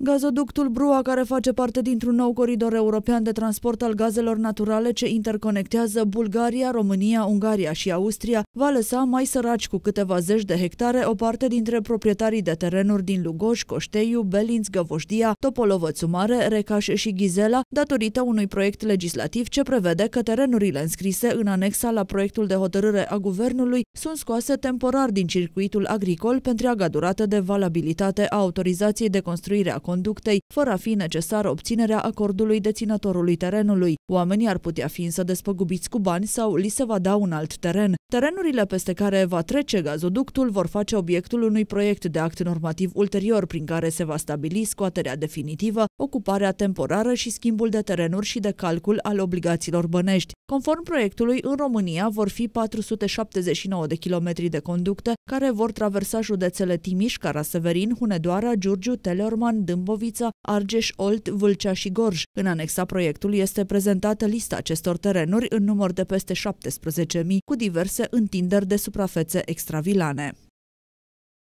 Gazoductul Brua, care face parte dintr-un nou coridor european de transport al gazelor naturale ce interconectează Bulgaria, România, Ungaria și Austria, va lăsa mai săraci cu câteva zeci de hectare o parte dintre proprietarii de terenuri din Lugoș, Coșteiu, Belinț, Găvoșdia, Topolovățu Mare, Recaș și Ghizela, datorită unui proiect legislativ ce prevede că terenurile înscrise în anexa la proiectul de hotărâre a guvernului sunt scoase temporar din circuitul agricol pentru a durată de valabilitate a autorizației de construire a conductei, fără a fi necesar obținerea acordului deținătorului terenului. Oamenii ar putea fi însă despăgubiți cu bani sau li se va da un alt teren. Terenurile peste care va trece gazoductul vor face obiectul unui proiect de act normativ ulterior prin care se va stabili scoaterea definitivă, ocuparea temporară și schimbul de terenuri și de calcul al obligațiilor bănești. Conform proiectului, în România vor fi 479 de kilometri de conducte care vor traversa județele Timiș, Caraseverin, Hunedoara, Giurgiu, Teleorman, Dâmbovița, Argeș, Olt, Vâlcea și Gorj. În anexa proiectului este prezentată lista acestor terenuri în număr de peste 17.000 cu diverse produse în de suprafețe extravilane.